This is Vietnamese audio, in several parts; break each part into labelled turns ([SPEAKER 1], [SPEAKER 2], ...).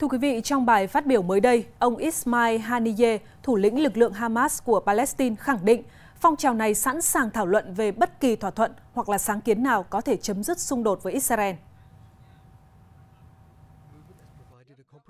[SPEAKER 1] Thưa quý vị, trong bài phát biểu mới đây, ông Ismail Haniyeh, thủ lĩnh lực lượng Hamas của Palestine khẳng định phong trào này sẵn sàng thảo luận về bất kỳ thỏa thuận hoặc
[SPEAKER 2] là sáng kiến nào có thể chấm dứt xung đột với Israel.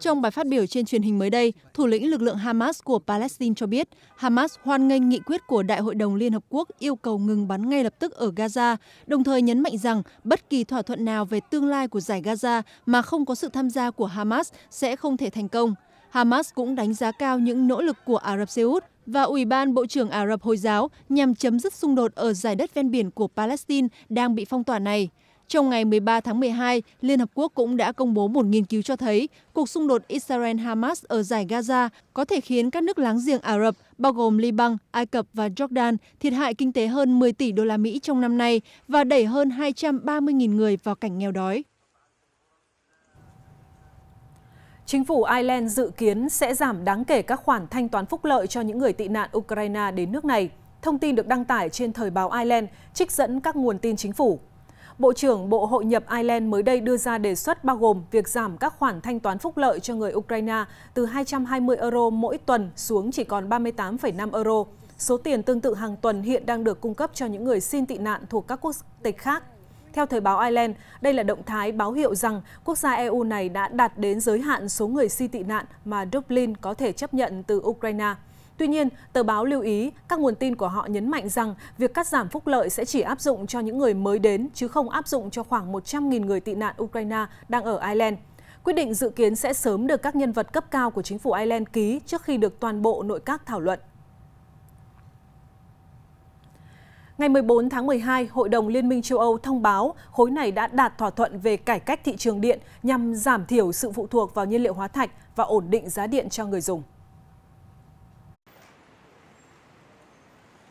[SPEAKER 2] trong bài phát biểu trên truyền hình mới đây thủ lĩnh lực lượng hamas của palestine cho biết hamas hoan nghênh nghị quyết của đại hội đồng liên hợp quốc yêu cầu ngừng bắn ngay lập tức ở gaza đồng thời nhấn mạnh rằng bất kỳ thỏa thuận nào về tương lai của giải gaza mà không có sự tham gia của hamas sẽ không thể thành công hamas cũng đánh giá cao những nỗ lực của ả rập xê út và Ủy ban Bộ trưởng Ả Rập Hồi giáo nhằm chấm dứt xung đột ở giải đất ven biển của Palestine đang bị phong tỏa này. Trong ngày 13 tháng 12, Liên Hợp Quốc cũng đã công bố một nghiên cứu cho thấy cuộc xung đột Israel-Hamas ở giải Gaza có thể khiến các nước láng giềng Ả Rập, bao gồm Liban, Ai Cập và Jordan, thiệt hại kinh tế hơn 10 tỷ đô la Mỹ trong năm nay và đẩy hơn 230.000 người vào cảnh nghèo đói.
[SPEAKER 1] Chính phủ Ireland dự kiến sẽ giảm đáng kể các khoản thanh toán phúc lợi cho những người tị nạn Ukraine đến nước này. Thông tin được đăng tải trên Thời báo Ireland, trích dẫn các nguồn tin chính phủ. Bộ trưởng Bộ Hội nhập Ireland mới đây đưa ra đề xuất bao gồm việc giảm các khoản thanh toán phúc lợi cho người Ukraine từ 220 euro mỗi tuần xuống chỉ còn 38,5 euro. Số tiền tương tự hàng tuần hiện đang được cung cấp cho những người xin tị nạn thuộc các quốc tịch khác. Theo Thời báo Ireland, đây là động thái báo hiệu rằng quốc gia EU này đã đạt đến giới hạn số người xin tị nạn mà Dublin có thể chấp nhận từ Ukraine. Tuy nhiên, tờ báo lưu ý các nguồn tin của họ nhấn mạnh rằng việc cắt giảm phúc lợi sẽ chỉ áp dụng cho những người mới đến chứ không áp dụng cho khoảng 100.000 người tị nạn Ukraine đang ở Ireland. Quyết định dự kiến sẽ sớm được các nhân vật cấp cao của chính phủ Ireland ký trước khi được toàn bộ nội các thảo luận. Ngày 14 tháng 12, Hội đồng Liên minh châu Âu thông báo khối này đã đạt thỏa thuận về cải cách thị trường điện nhằm giảm thiểu sự phụ thuộc vào nhiên liệu hóa thạch và ổn định giá điện cho người dùng.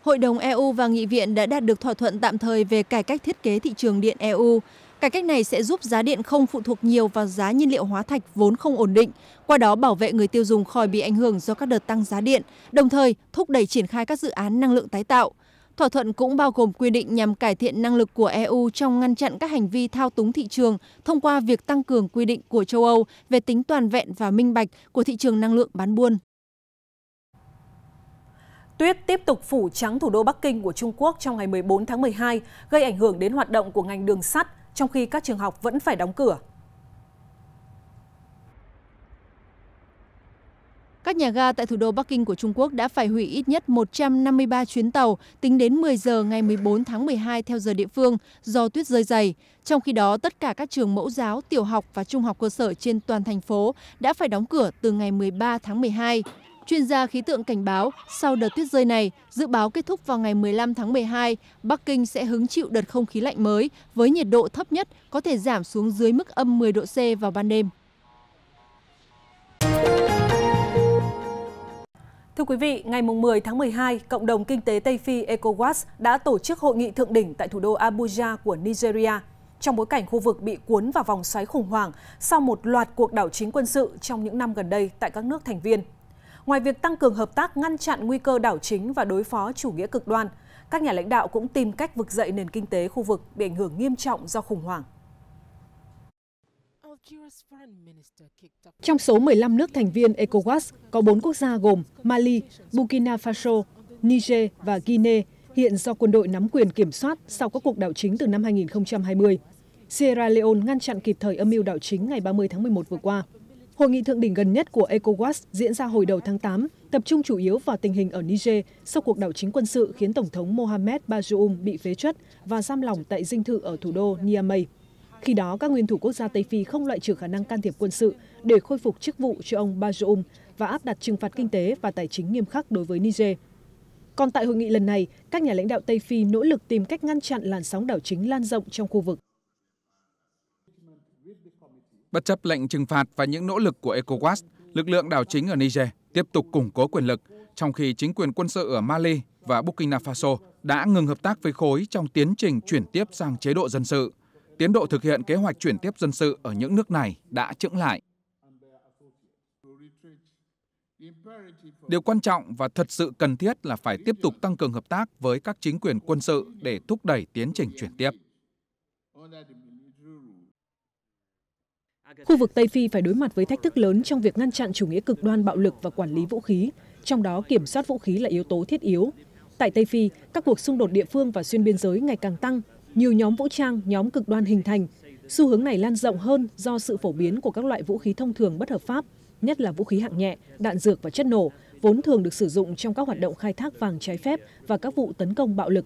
[SPEAKER 2] Hội đồng EU và Nghị viện đã đạt được thỏa thuận tạm thời về cải cách thiết kế thị trường điện EU. Cải cách này sẽ giúp giá điện không phụ thuộc nhiều vào giá nhiên liệu hóa thạch vốn không ổn định, qua đó bảo vệ người tiêu dùng khỏi bị ảnh hưởng do các đợt tăng giá điện, đồng thời thúc đẩy triển khai các dự án năng lượng tái tạo. Thỏa thuận cũng bao gồm quy định nhằm cải thiện năng lực của EU trong ngăn chặn các hành vi thao túng thị trường thông qua việc tăng cường quy định của châu Âu về tính toàn vẹn và minh bạch của thị trường năng lượng bán buôn.
[SPEAKER 1] Tuyết tiếp tục phủ trắng thủ đô Bắc Kinh của Trung Quốc trong ngày 14 tháng 12, gây ảnh hưởng đến hoạt động của ngành đường sắt, trong khi các trường học vẫn phải đóng cửa.
[SPEAKER 2] Các nhà ga tại thủ đô Bắc Kinh của Trung Quốc đã phải hủy ít nhất 153 chuyến tàu tính đến 10 giờ ngày 14 tháng 12 theo giờ địa phương do tuyết rơi dày. Trong khi đó, tất cả các trường mẫu giáo, tiểu học và trung học cơ sở trên toàn thành phố đã phải đóng cửa từ ngày 13 tháng 12. Chuyên gia khí tượng cảnh báo sau đợt tuyết rơi này, dự báo kết thúc vào ngày 15 tháng 12, Bắc Kinh sẽ hứng chịu đợt không khí lạnh mới với nhiệt độ thấp nhất có thể giảm xuống dưới mức âm 10 độ C vào ban đêm. Thưa quý vị, ngày 10
[SPEAKER 1] tháng 12, Cộng đồng Kinh tế Tây Phi ECOWAS đã tổ chức hội nghị thượng đỉnh tại thủ đô Abuja của Nigeria trong bối cảnh khu vực bị cuốn vào vòng xoáy khủng hoảng sau một loạt cuộc đảo chính quân sự trong những năm gần đây tại các nước thành viên. Ngoài việc tăng cường hợp tác ngăn chặn nguy cơ đảo chính và đối phó chủ nghĩa cực đoan, các nhà lãnh đạo cũng tìm cách vực dậy nền kinh tế khu vực bị ảnh hưởng nghiêm trọng do khủng hoảng. Trong số 15 nước thành viên ECOWAS có 4 quốc gia gồm Mali, Burkina Faso, Niger và Guinea hiện do quân đội nắm quyền kiểm soát sau các cuộc đảo chính từ năm 2020. Sierra Leone ngăn chặn kịp thời âm mưu đảo chính ngày 30 tháng 11 vừa qua. Hội nghị thượng đỉnh gần nhất của ECOWAS diễn ra hồi đầu tháng 8, tập trung chủ yếu vào tình hình ở Niger sau cuộc đảo chính quân sự khiến Tổng thống Mohamed Bazoum bị phế truất và giam lỏng tại dinh thự ở thủ đô Niamey. Khi đó, các nguyên thủ quốc gia Tây Phi không loại trừ khả năng can thiệp quân sự để khôi phục chức vụ cho ông Bazoum và áp đặt trừng phạt kinh tế và tài chính nghiêm khắc đối với Niger. Còn tại hội nghị lần này, các nhà lãnh đạo Tây Phi nỗ lực tìm cách ngăn chặn làn sóng đảo chính lan rộng trong khu vực.
[SPEAKER 3] Bất chấp lệnh trừng phạt và những nỗ lực của ECOWAS, lực lượng đảo chính ở Niger tiếp tục củng cố quyền lực, trong khi chính quyền quân sự ở Mali và Burkina Faso đã ngừng hợp tác với khối trong tiến trình chuyển tiếp sang chế độ dân sự. Tiến độ thực hiện kế hoạch chuyển tiếp dân sự ở những nước này đã chững lại. Điều quan trọng và thật sự cần thiết là phải tiếp tục tăng cường hợp tác với các chính quyền quân sự để thúc đẩy tiến trình chuyển tiếp.
[SPEAKER 1] Khu vực Tây Phi phải đối mặt với thách thức lớn trong việc ngăn chặn chủ nghĩa cực đoan bạo lực và quản lý vũ khí, trong đó kiểm soát vũ khí là yếu tố thiết yếu. Tại Tây Phi, các cuộc xung đột địa phương và xuyên biên giới ngày càng tăng, nhiều nhóm vũ trang, nhóm cực đoan hình thành. Xu hướng này lan rộng hơn do sự phổ biến của các loại vũ khí thông thường bất hợp pháp, nhất là vũ khí hạng nhẹ, đạn dược và chất nổ, vốn thường được sử dụng trong các hoạt động khai thác vàng trái phép và các vụ tấn công bạo lực.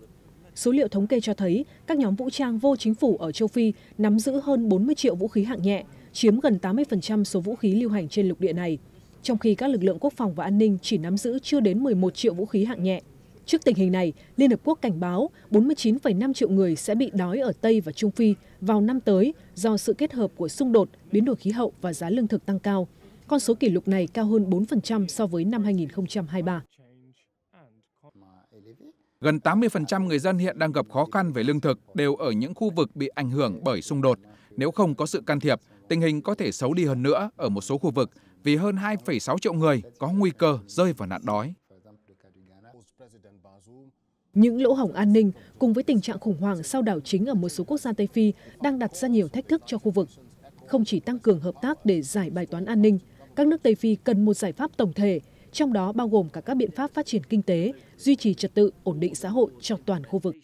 [SPEAKER 1] Số liệu thống kê cho thấy các nhóm vũ trang vô chính phủ ở châu Phi nắm giữ hơn 40 triệu vũ khí hạng nhẹ, chiếm gần 80% số vũ khí lưu hành trên lục địa này, trong khi các lực lượng quốc phòng và an ninh chỉ nắm giữ chưa đến 11 triệu vũ khí hạng nhẹ. Trước tình hình này, Liên Hợp Quốc cảnh báo 49,5 triệu người sẽ bị đói ở Tây và Trung Phi vào năm tới do sự kết hợp của xung đột, biến đổi khí hậu và giá lương thực tăng cao. Con số kỷ lục này cao hơn 4% so với năm 2023.
[SPEAKER 3] Gần 80% người dân hiện đang gặp khó khăn về lương thực đều ở những khu vực bị ảnh hưởng bởi xung đột. Nếu không có sự can thiệp, tình hình có thể xấu đi hơn nữa ở một số khu vực vì hơn 2,6 triệu người có nguy cơ rơi vào nạn đói.
[SPEAKER 1] Những lỗ hổng an ninh cùng với tình trạng khủng hoảng sau đảo chính ở một số quốc gia Tây Phi đang đặt ra nhiều thách thức cho khu vực. Không chỉ tăng cường hợp tác để giải bài toán an ninh, các nước Tây Phi cần một giải pháp tổng thể, trong đó bao gồm cả các biện pháp phát triển kinh tế, duy trì trật tự, ổn định xã hội cho toàn khu vực.